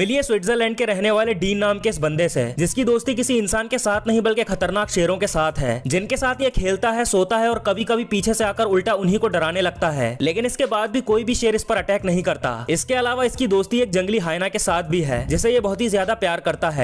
है स्विट्जरलैंड के रहने वाले डीन नाम के इस बंदे से जिसकी दोस्ती किसी इंसान के साथ नहीं बल्कि खतरनाक शेरों के साथ है जिनके साथ ये खेलता है सोता है और कभी कभी पीछे से आकर उल्टा उन्हीं को डराने लगता है लेकिन इसके बाद भी कोई भी शेर इस पर अटैक नहीं करता इसके अलावा इसकी दोस्ती एक जंगली हायना के साथ भी है जिसे ये बहुत ही ज्यादा प्यार करता है